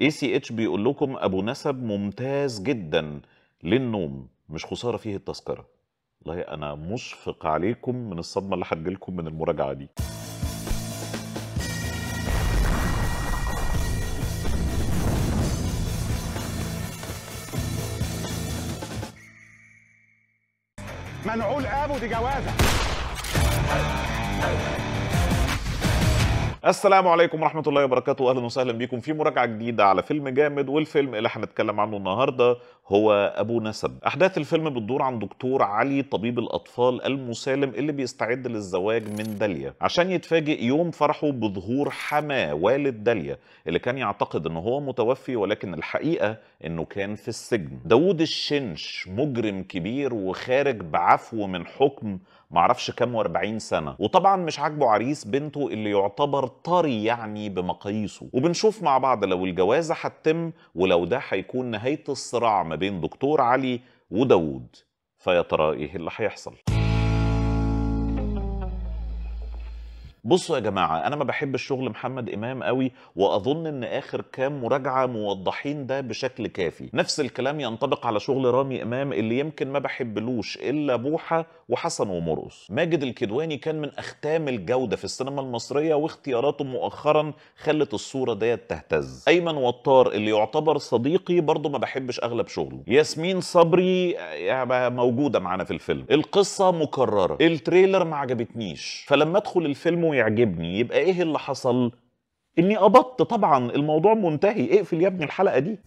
اي سي اتش بيقول لكم ابو نسب ممتاز جدا للنوم مش خساره فيه التذكره والله انا مشفق عليكم من الصدمه اللي هتجيلكم من المراجعه دي منعول ابو دي جوازه السلام عليكم ورحمة الله وبركاته أهلا وسهلا بيكم في مراجعة جديدة على فيلم جامد والفيلم اللي هنتكلم عنه النهاردة هو أبو نسب أحداث الفيلم بتدور عن دكتور علي طبيب الأطفال المسالم اللي بيستعد للزواج من داليا عشان يتفاجئ يوم فرحه بظهور حماه والد داليا اللي كان يعتقد ان هو متوفي ولكن الحقيقة انه كان في السجن داوود الشنش مجرم كبير وخارج بعفو من حكم معرفش كام و40 سنه وطبعا مش عاجبه عريس بنته اللي يعتبر طري يعني بمقاييسه وبنشوف مع بعض لو الجوازه هتتم ولو ده هيكون نهايه الصراع ما بين دكتور علي وداوود فيا ترى ايه اللي هيحصل بصوا يا جماعه انا ما بحبش شغل محمد امام قوي واظن ان اخر كام مراجعه موضحين ده بشكل كافي نفس الكلام ينطبق على شغل رامي امام اللي يمكن ما بحبلوش الا بوحه وحسن ومرقص ماجد الكدواني كان من اختام الجوده في السينما المصريه واختياراته مؤخرا خلت الصوره ديت تهتز ايمن وطار اللي يعتبر صديقي برضه ما بحبش اغلب شغله ياسمين صبري آه، موجوده معانا في الفيلم القصه مكرره التريلر ما عجبتنيش فلما ادخل الفيلم يعجبني يبقى ايه اللي حصل اني قبضت طبعا الموضوع منتهي اقفل يا ابني الحلقه دي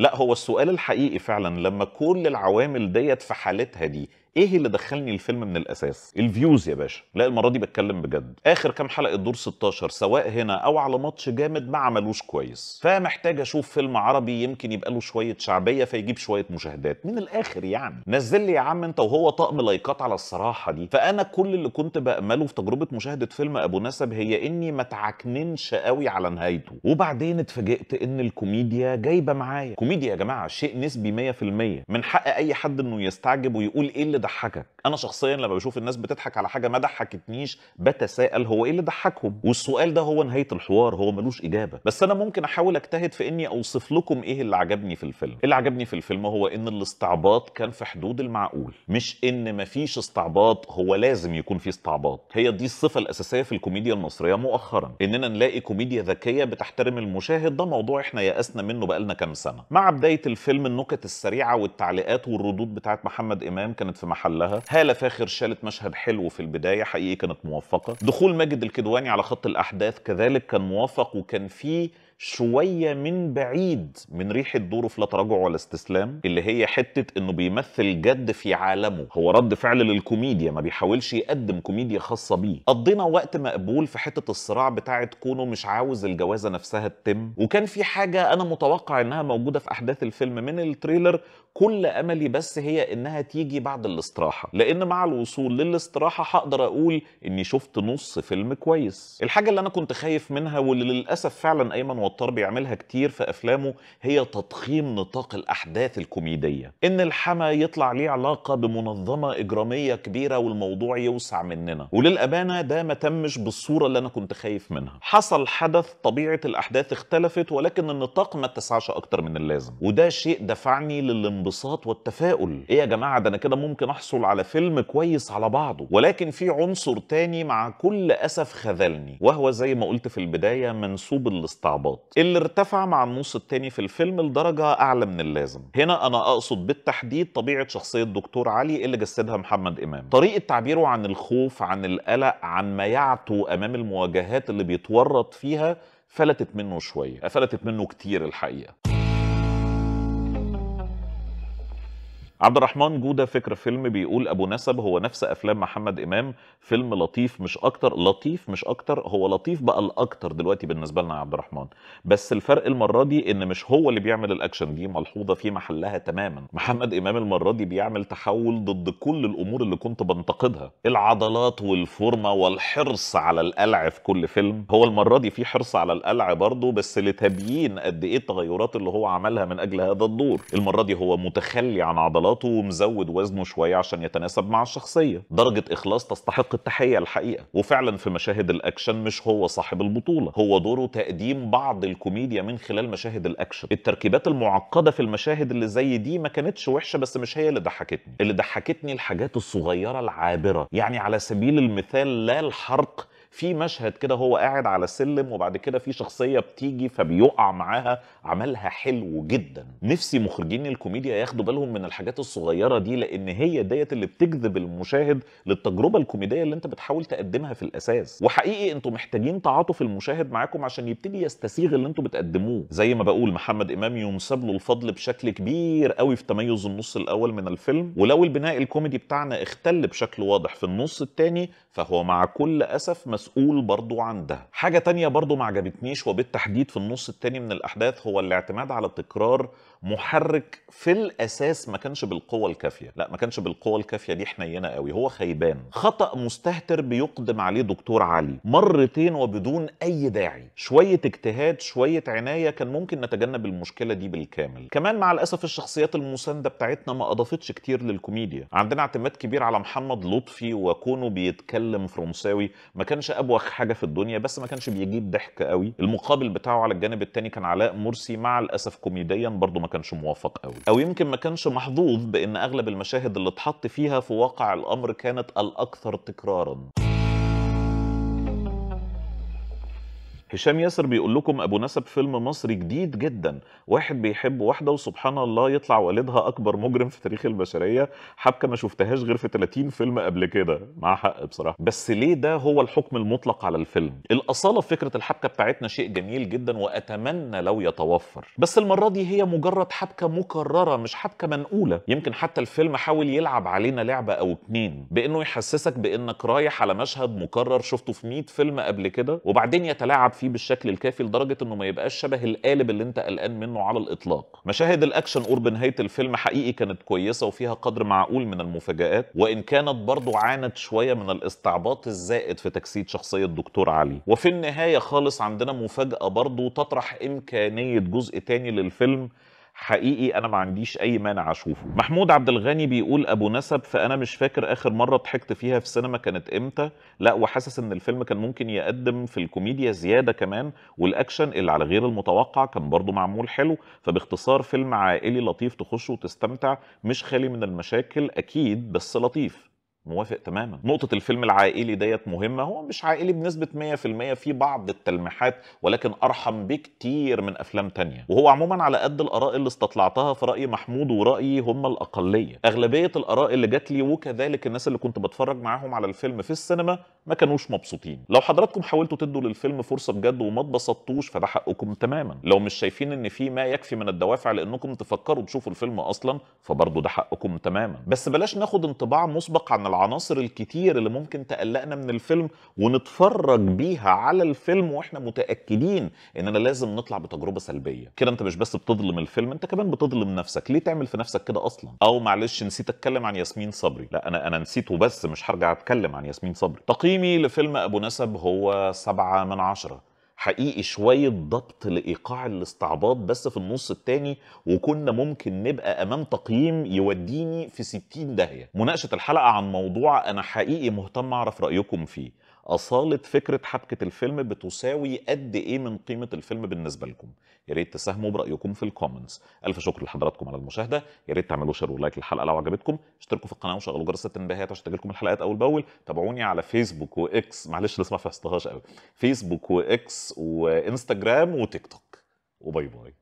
لا هو السؤال الحقيقي فعلا لما كل العوامل ديت في حالتها دي ايه اللي دخلني الفيلم من الاساس الفيوز يا باشا لا المره دي بتكلم بجد اخر كام حلقه دور 16 سواء هنا او على ماتش جامد ما عملوش كويس فمحتاج اشوف فيلم عربي يمكن يبقى له شويه شعبيه فيجيب شويه مشاهدات من الاخر يعني نزل لي يا عم انت وهو طقم لايكات على الصراحه دي فانا كل اللي كنت بامله في تجربه مشاهده فيلم ابو نسب هي اني ما تعكننش قوي على نهايته وبعدين اتفاجئت ان الكوميديا جايبه معايا كوميديا يا جماعه شيء نسبي 100% من حق اي حد انه يستعجب ويقول ايه اللي ضحكك انا شخصيا لما بشوف الناس بتضحك على حاجه ما ضحكتنيش بتساءل هو ايه اللي ضحكهم والسؤال ده هو نهايه الحوار هو ملوش اجابه بس انا ممكن احاول اجتهد في اني اوصف لكم ايه اللي عجبني في الفيلم اللي عجبني في الفيلم هو ان الاستعباط كان في حدود المعقول مش ان مفيش استعباط هو لازم يكون في استعباط هي دي الصفه الاساسيه في الكوميديا المصريه مؤخرا اننا نلاقي كوميديا ذكيه بتحترم المشاهد ده موضوع احنا يأسنا منه بقالنا كام سنه مع بدايه الفيلم النكت السريعه والتعليقات والردود بتاعت محمد امام كانت في محلها هالة فاخر شالت مشهد حلو في البداية حقيقي كانت موفقة دخول ماجد الكدواني على خط الأحداث كذلك كان موفق وكان فيه شويه من بعيد من ريحه دوره في لا تراجع ولا استسلام اللي هي حته انه بيمثل جد في عالمه هو رد فعل للكوميديا ما بيحاولش يقدم كوميديا خاصه بيه قضينا وقت مقبول في حته الصراع بتاعه كونه مش عاوز الجوازه نفسها تتم وكان في حاجه انا متوقع انها موجوده في احداث الفيلم من التريلر كل املي بس هي انها تيجي بعد الاستراحه لان مع الوصول للاستراحه هقدر اقول اني شفت نص فيلم كويس الحاجه اللي انا كنت خايف منها واللي للاسف فعلا ايمن مطار بيعملها كتير في افلامه هي تضخيم نطاق الاحداث الكوميديه ان الحما يطلع ليه علاقه بمنظمه اجراميه كبيره والموضوع يوسع مننا وللامانه ده ما تمش بالصوره اللي انا كنت خايف منها حصل حدث طبيعه الاحداث اختلفت ولكن النطاق ما اتسعش اكتر من اللازم وده شيء دفعني للانبساط والتفاؤل ايه يا جماعه ده انا كده ممكن احصل على فيلم كويس على بعضه ولكن في عنصر تاني مع كل اسف خذلني وهو زي ما قلت في البدايه منسوب الاستعباط الصوت اللي ارتفع مع النص التاني في الفيلم لدرجة أعلى من اللازم هنا أنا أقصد بالتحديد طبيعة شخصية دكتور علي اللي جسدها محمد إمام طريقة تعبيره عن الخوف عن القلق عن ما يعتو أمام المواجهات اللي بيتورط فيها فلتت منه شوية فلتت منه كتير الحقيقة عبد الرحمن جوده فكره فيلم بيقول ابو نسب هو نفس افلام محمد امام فيلم لطيف مش اكتر لطيف مش اكتر هو لطيف بقى الاكتر دلوقتي بالنسبه لنا يا عبد الرحمن بس الفرق المره دي ان مش هو اللي بيعمل الاكشن دي ملحوظه في محلها تماما محمد امام المره دي بيعمل تحول ضد كل الامور اللي كنت بنتقدها العضلات والفورمه والحرص على القلع في كل فيلم هو المره دي في حرص على القلع برضه بس لتبيين قد ايه التغيرات اللي هو عملها من اجل هذا الدور المره دي هو متخلي عن عضلات عضلاته ومزود وزنه شويه عشان يتناسب مع الشخصيه درجه اخلاص تستحق التحيه الحقيقه وفعلا في مشاهد الاكشن مش هو صاحب البطوله هو دوره تقديم بعض الكوميديا من خلال مشاهد الاكشن التركيبات المعقده في المشاهد اللي زي دي ما كانتش وحشه بس مش هي اللي ضحكتني اللي ضحكتني الحاجات الصغيره العابره يعني على سبيل المثال لا الحرق في مشهد كده هو قاعد على سلم وبعد كده في شخصيه بتيجي فبيقع معاها عملها حلو جدا نفسي مخرجين الكوميديا ياخدوا بالهم من الحاجات الصغيره دي لان هي ديت اللي بتجذب المشاهد للتجربه الكوميديه اللي انت بتحاول تقدمها في الاساس وحقيقي انتم محتاجين تعاطف المشاهد معاكم عشان يبتدي يستسيغ اللي انتم بتقدموه زي ما بقول محمد امام ينسب له الفضل بشكل كبير قوي في تميز النص الاول من الفيلم ولو البناء الكوميدي بتاعنا اختل بشكل واضح في النص الثاني فهو مع كل اسف مسؤول برضه عن ده حاجه تانية برضه ما عجبتنيش وبالتحديد في النص الثاني من الاحداث هو الاعتماد على تكرار محرك في الاساس ما كانش بالقوه الكافيه لا ما كانش بالقوه الكافيه دي حنينه قوي هو خيبان خطا مستهتر بيقدم عليه دكتور علي مرتين وبدون اي داعي شويه اجتهاد شويه عنايه كان ممكن نتجنب المشكله دي بالكامل كمان مع الاسف الشخصيات المسانده بتاعتنا ما اضافتش كتير للكوميديا عندنا اعتماد كبير على محمد لطفي وكونه بيتكلم فرنساوي ما كانش ابوخ حاجه في الدنيا بس ما كانش بيجيب ضحك قوي المقابل بتاعه على الجانب الثاني كان علاء مرسي مع الاسف كوميديا برضه ما كانش موفق قوي او يمكن ما كانش محظوظ بان اغلب المشاهد اللي اتحط فيها في واقع الامر كانت الاكثر تكرارا هشام ياسر بيقول لكم ابو نسب فيلم مصري جديد جدا واحد بيحب واحده وسبحان الله يطلع والدها اكبر مجرم في تاريخ البشريه حبكه ما شفتهاش غير في 30 فيلم قبل كده مع حق بصراحه بس ليه ده هو الحكم المطلق على الفيلم الاصاله في فكره الحبكه بتاعتنا شيء جميل جدا واتمنى لو يتوفر بس المره دي هي مجرد حبكه مكرره مش حبكه منقوله يمكن حتى الفيلم حاول يلعب علينا لعبه او اتنين بانه يحسسك بانك رايح على مشهد مكرر شفته في 100 فيلم قبل كده وبعدين يتلاعب فيه بالشكل الكافي لدرجه انه ما يبقاش شبه القالب اللي انت قلقان منه على الاطلاق مشاهد الاكشن قرب نهايه الفيلم حقيقي كانت كويسه وفيها قدر معقول من المفاجات وان كانت برضه عانت شويه من الاستعباط الزائد في تجسيد شخصيه دكتور علي وفي النهايه خالص عندنا مفاجاه برضه تطرح امكانيه جزء تاني للفيلم حقيقي انا ما عنديش اي مانع اشوفه محمود عبد الغني بيقول ابو نسب فانا مش فاكر اخر مره ضحكت فيها في السينما كانت امتى لا وحاسس ان الفيلم كان ممكن يقدم في الكوميديا زياده كمان والاكشن اللي على غير المتوقع كان برضو معمول حلو فباختصار فيلم عائلي لطيف تخشه وتستمتع مش خالي من المشاكل اكيد بس لطيف موافق تماما نقطة الفيلم العائلي ديت مهمة هو مش عائلي بنسبة 100% في بعض التلميحات ولكن أرحم بكتير من أفلام تانية وهو عموما على قد الآراء اللي استطلعتها في رأي محمود ورأيي هم الأقلية أغلبية الآراء اللي جات لي وكذلك الناس اللي كنت بتفرج معاهم على الفيلم في السينما ما كانوش مبسوطين لو حضراتكم حاولتوا تدوا للفيلم فرصه بجد وما اتبسطتوش فده حقكم تماما لو مش شايفين ان في ما يكفي من الدوافع لانكم تفكروا تشوفوا الفيلم اصلا فبرضه ده حقكم تماما بس بلاش ناخد انطباع مسبق عن العناصر الكتير اللي ممكن تقلقنا من الفيلم ونتفرج بيها على الفيلم واحنا متاكدين اننا لازم نطلع بتجربه سلبيه كده انت مش بس بتظلم الفيلم انت كمان بتظلم نفسك ليه تعمل في نفسك كده اصلا او معلش نسيت اتكلم عن ياسمين صبري لا انا انا نسيته بس مش هرجع اتكلم عن ياسمين صبري تقييم تقييمي لفيلم أبو نسب هو سبعة من عشرة حقيقي شوية ضبط لإيقاع الاستعباط بس في النص التاني وكنا ممكن نبقى أمام تقييم يوديني في ستين داهية مناقشة الحلقة عن موضوع أنا حقيقي مهتم أعرف رأيكم فيه اصاله فكره حبكه الفيلم بتساوي قد ايه من قيمه الفيلم بالنسبه لكم يا ريت تساهموا برايكم في الكومنتس الف شكر لحضراتكم على المشاهده يا ريت تعملوا شير ولايك للحلقه لو عجبتكم اشتركوا في القناه وشغلوا جرس التنبيهات عشان تجيلكم الحلقات اول باول تابعوني على فيسبوك واكس معلش لسه ما فحصتهاش قوي فيسبوك واكس وانستجرام وتيك توك وباي باي